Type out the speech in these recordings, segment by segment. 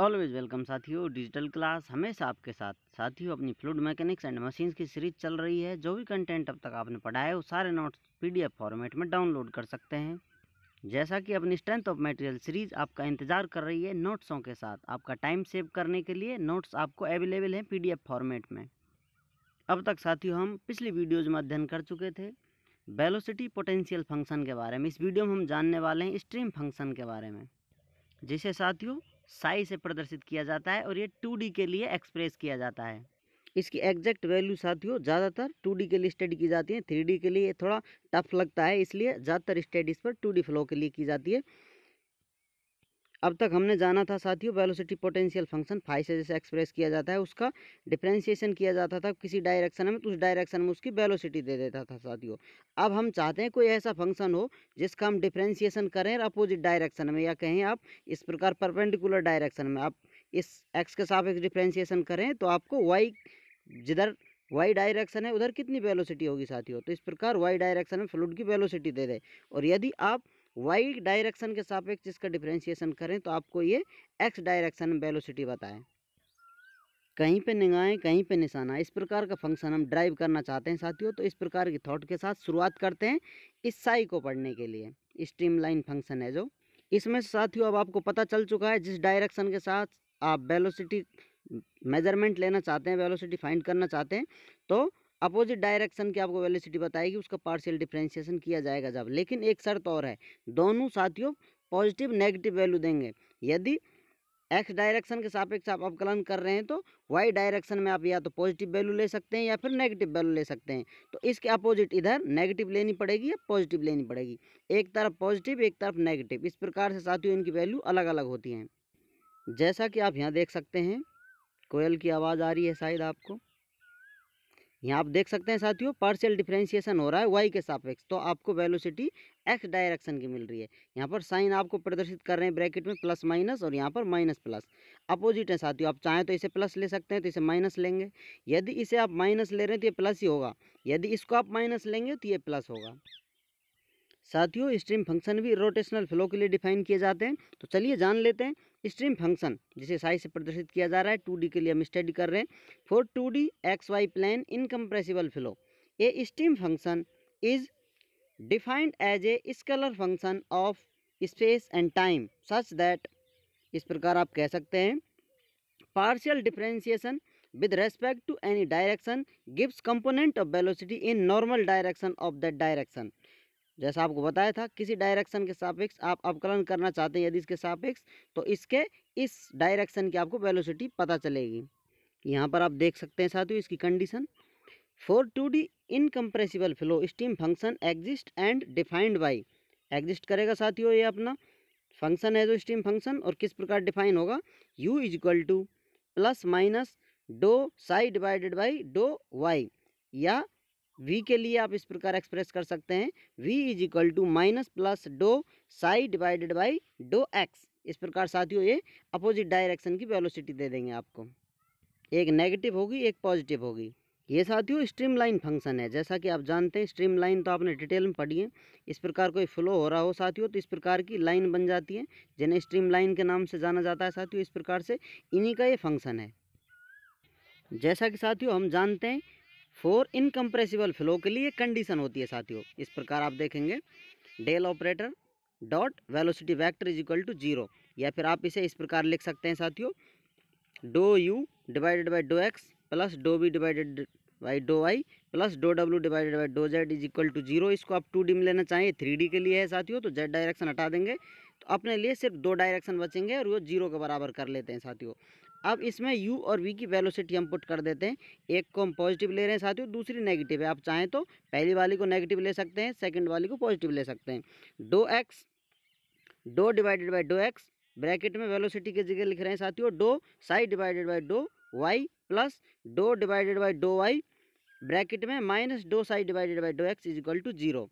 always welcome साथियों digital class हमेशा आपके साथ साथियों अपनी फ्लूड मैकेनिक्स एंड मशीन्स की सीरीज चल रही है जो भी कंटेंट अब तक आपने पढ़ाया है वो सारे नोट्स पीडीएफ फॉर्मेट में डाउनलोड कर सकते हैं जैसा कि अपनी स्ट्रेंथ ऑफ मटेरियल सीरीज आपका इंतजार कर रही है नोट्सों के साथ आपका टाइम सेव करने के लिए नोट्स आपको अवेलेबल हैं पी फॉर्मेट में अब तक साथियों हम पिछली वीडियोज़ में अध्ययन कर चुके थे बेलोसिटी पोटेंशियल फंक्शन के बारे में इस वीडियो में हम जानने वाले हैं स्ट्रीम फंक्शन के बारे में जिसे साथियों साई से प्रदर्शित किया जाता है और ये टू के लिए एक्सप्रेस किया जाता है इसकी एग्जैक्ट वैल्यू साथियों ज़्यादातर टू के लिए स्टडी की जाती है थ्री के लिए थोड़ा टफ लगता है इसलिए ज़्यादातर स्टडीज़ पर टू फ्लो के लिए की जाती है अब तक हमने जाना था साथियों वेलोसिटी पोटेंशियल फंक्शन फाइव से जैसे एक्सप्रेस किया जाता है उसका डिफ्रेंसिएशन किया जाता था किसी डायरेक्शन में तो उस डायरेक्शन में उसकी वेलोसिटी दे देता था साथियों अब हम चाहते हैं कोई ऐसा फंक्शन हो जिसका हम डिफ्रेंसिएशन करें अपोजिट डायरेक्शन में या कहें आप इस प्रकार परपेंडिकुलर डायरेक्शन में आप इस एक्स के साथ डिफ्रेंसिएशन करें तो आपको वाई जिधर वाई डायरेक्शन है उधर कितनी वेलोसिटी होगी साथियों तो इस प्रकार वाई डायरेक्शन में फ्लूड की वेलोसिटी दे दें और यदि आप वाई डायरेक्शन के सापेक्ष इसका डिफ्रेंशिएशन करें तो आपको ये एक्स डायरेक्शन में वेलोसिटी बताएं कहीं पे निगाहें कहीं पे निशाना इस प्रकार का फंक्शन हम ड्राइव करना चाहते हैं साथियों तो इस प्रकार की थॉट के साथ शुरुआत करते हैं इस साई को पढ़ने के लिए लाइन फंक्शन है जो इसमें साथियों अब आपको पता चल चुका है जिस डायरेक्शन के साथ आप वेलोसिटी मेजरमेंट लेना चाहते हैं वेलोसिटी फाइंड करना चाहते हैं तो अपोजिट डायरेक्शन की आपको वेलोसिटी बताएगी उसका पार्शियल डिफ्रेंशिएशन किया जाएगा जब लेकिन एक शर्त और है दोनों साथियों पॉजिटिव नेगेटिव वैल्यू देंगे यदि एक्स डायरेक्शन के सापेक्ष आप अवकलन कर रहे हैं तो वाई डायरेक्शन में आप या तो पॉजिटिव वैल्यू ले सकते हैं या फिर नेगेटिव वैल्यू ले सकते हैं तो इसके अपोजिट इधर नेगेटिव लेनी पड़ेगी या पॉजिटिव लेनी पड़ेगी एक तरफ पॉजिटिव एक तरफ नेगेटिव इस प्रकार से साथियों इनकी वैल्यू अलग अलग होती हैं जैसा कि आप यहाँ देख सकते हैं कोयल की आवाज़ आ रही है शायद आपको यहाँ आप देख सकते हैं साथियों पार्शियल डिफ्रेंशिएशन हो रहा है वाई के सापेक्ष तो आपको वेलोसिटी एक्स डायरेक्शन की मिल रही है यहाँ पर साइन आपको प्रदर्शित कर रहे हैं ब्रैकेट में प्लस माइनस और यहाँ पर माइनस प्लस अपोजिट है साथियों आप चाहें तो इसे प्लस ले सकते हैं तो इसे माइनस लेंगे यदि इसे आप माइनस ले रहे हैं तो ये प्लस ही होगा यदि इसको आप माइनस लेंगे तो ये प्लस होगा साथियों स्ट्रीम फंक्शन भी रोटेशनल फ्लो के लिए डिफाइन किए जाते हैं तो चलिए जान लेते हैं स्ट्रीम फंक्शन जिसे साइज से प्रदर्शित किया जा रहा है टू के लिए हम स्टडी कर रहे हैं for two D x Y plane incompressible flow a stream function is defined as a scalar function of space and time such that इस प्रकार आप कह सकते हैं partial differentiation with respect to any direction gives component of velocity in normal direction of that direction जैसा आपको बताया था किसी डायरेक्शन के सापेक्ष आप अवकलन करना चाहते हैं यदि इसके सापेक्ष तो इसके इस डायरेक्शन की आपको वेलोसिटी पता चलेगी यहाँ पर आप देख सकते हैं साथियों इसकी condition for two D incompressible flow stream function exist and defined by exist करेगा साथियों ये अपना फंक्शन है जो स्टीम फंक्शन और किस प्रकार डिफाइन होगा u is equal to plus minus doh psi divided by doh y या v के लिए आप इस प्रकार एक्सप्रेस कर सकते हैं v is equal to minus plus doh psi divided by doh x इस प्रकार साथियों ये अपोजिट डायरेक्शन की वेलोसिटी दे देंगे आपको एक नेगेटिव होगी एक पॉजिटिव होगी ये साथियों स्ट्रीमलाइन फंक्शन है जैसा कि आप जानते हैं स्ट्रीमलाइन तो आपने डिटेल में पढ़ी है इस प्रकार कोई फ्लो हो रहा हो साथियों तो इस प्रकार की लाइन बन जाती है जिन्हें स्ट्रीमलाइन के नाम से जाना जाता है साथियों इस प्रकार से इन्हीं का ये फंक्शन है जैसा कि साथियों हम जानते हैं फॉर इनकम्प्रेसिबल फ्लो के लिए कंडीशन होती है साथियों इस प्रकार आप देखेंगे del operator dot velocity vector is equal to zero या फिर आप इसे इस प्रकार लिख सकते हैं साथियों doh u divided by doh x plus doh v divided by doh y plus doh डब्ल्यू divided by doh z is equal to zero इसको आप टू डी में लेना चाहिए थ्री डी के लिए है साथियों तो जेड डायरेक्शन हटा देंगे तो अपने लिए सिर्फ दो डायरेक्शन बचेंगे और वो जीरो के बराबर कर लेते हैं साथियों अब इसमें u और v की वेलोसिटी हम पुट कर देते हैं एक को हम पॉजिटिव ले रहे हैं साथियों दूसरी नेगेटिव है आप चाहें तो पहली वाली को नेगेटिव ले सकते हैं सेकंड वाली को पॉजिटिव ले सकते हैं doh x doh divided by doh x bracket में वेलोसिटी की जगह लिख रहे हैं साथियों doh psi divided by doh y plus doh divided by doh y bracket में minus doh psi divided by doh x is equal to zero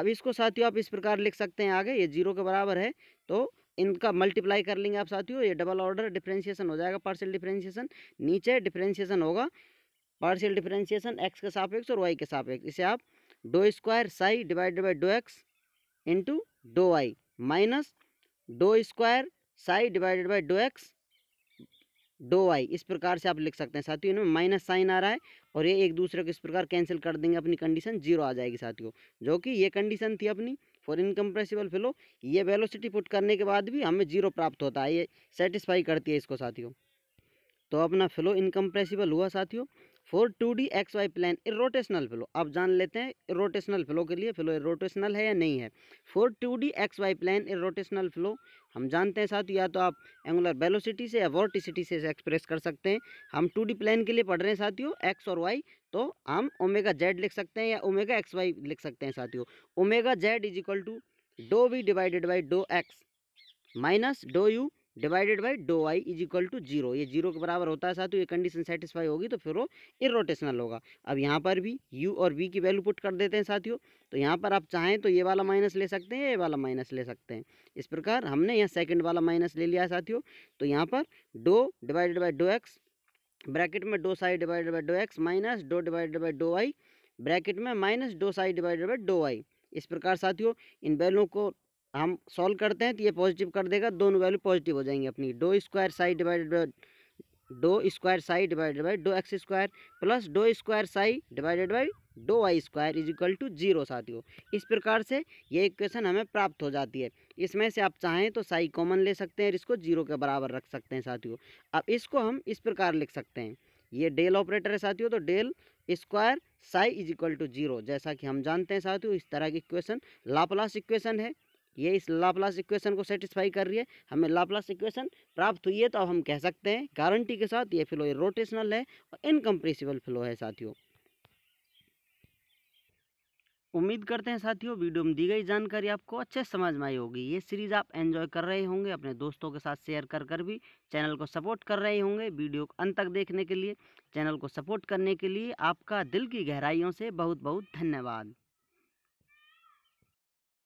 अब इसको साथियों आप इस प्रकार लिख सकते हैं आगे ये जीरो के बराबर है तो इनका मल्टीप्लाई कर लेंगे आप साथियों ये डबल ऑर्डर डिफ्रेंशिएशन हो जाएगा पार्शियल डिफ्रेंशिएशन नीचे डिफ्रेंशिएशन होगा पार्शियल डिफ्रेंशिएशन एक्स के सापेक्ष और वाई के सापेक्ष इसे आप doh square psi divided by doh x into doh y minus doh square psi divided by doh x doh y इस प्रकार से आप लिख सकते हैं साथियों इनमें माइनस साइन आ रहा है और ये एक दूसरे को इस प्रकार कैंसिल कर देंगे अपनी कंडीशन जीरो आ जाएगी साथियों जो कि ये कंडीशन थी अपनी फॉर इनकम्प्रेसिबल फ्लो ये वेलोसिटी पुट करने के बाद भी हमें जीरो प्राप्त होता है ये सेटिस्फाई करती है इसको साथियों तो अपना फ्लो इनकम्प्रेसिबल हुआ साथियों for two D x Y plane rotational flow अब जान लेते हैं रोटेशनल फ्लो के लिए फ्लो रोटेशनल है या नहीं है for two D x Y plane rotational flow हम जानते हैं साथ या तो आप एंगुलर वेलोसिटी से या वोटिसिटी से एक्सप्रेस कर सकते हैं हम टू डी प्लान के लिए पढ़ रहे हैं साथियों एक्स और वाई तो हम ओमेगा जेड लिख सकते हैं या ओमेगा एक्स वाई लिख सकते हैं साथियों omega z is equal to doh v divided by doh x minus doh u divided by doh y is equal to zero ये जीरो के बराबर होता है साथ ये कंडीशन सेटिस्फाई होगी तो फिर वो इरोटेशनल होगा अब यहाँ पर भी यू और वी की वैल्यू पुट कर देते हैं साथियों तो यहाँ पर आप चाहें तो ये वाला माइनस ले सकते हैं ये वाला माइनस ले सकते हैं इस प्रकार हमने यहाँ सेकेंड वाला माइनस ले लिया है साथियों तो यहाँ पर doh divided by doh x bracket में doh psi divided by doh x minus doh divided by doh y bracket में minus doh psi divided by doh y इस प्रकार साथियों इन वैल्यू को हम सॉल्व करते हैं तो ये पॉजिटिव कर देगा दोनों वैल्यू पॉजिटिव हो जाएंगे अपनी doh square psi divided by doh square psi divided by doh x square plus doh square psi divided by doh y square is equal to zero साथियों इस प्रकार से ये इक्वेशन हमें प्राप्त हो जाती है इसमें से आप चाहें तो साई कॉमन ले सकते हैं और इसको जीरो के बराबर रख सकते हैं साथियों अब इसको हम इस प्रकार लिख सकते हैं ये डेल ऑपरेटर है साथियों तो del square psi is equal to zero जैसा कि हम जानते हैं साथियों इस तरह की इक्वेशन लाप्लास इक्वेशन है ये इस लाप्लास इक्वेशन को सेटिस्फाई कर रही है हमें लाप्लास इक्वेशन प्राप्त हुई है तो अब हम कह सकते हैं गारंटी के साथ ये फ्लो रोटेशनल है और इनकम्प्रेसिबल फ्लो है साथियों उम्मीद करते हैं साथियों वीडियो में दी गई जानकारी आपको अच्छे समझ में आई होगी ये सीरीज़ आप एंजॉय कर रहे होंगे अपने दोस्तों के साथ शेयर कर कर भी चैनल को सपोर्ट कर रहे होंगे वीडियो को अंत तक देखने के लिए चैनल को सपोर्ट करने के लिए आपका दिल की गहराइयों से बहुत बहुत धन्यवाद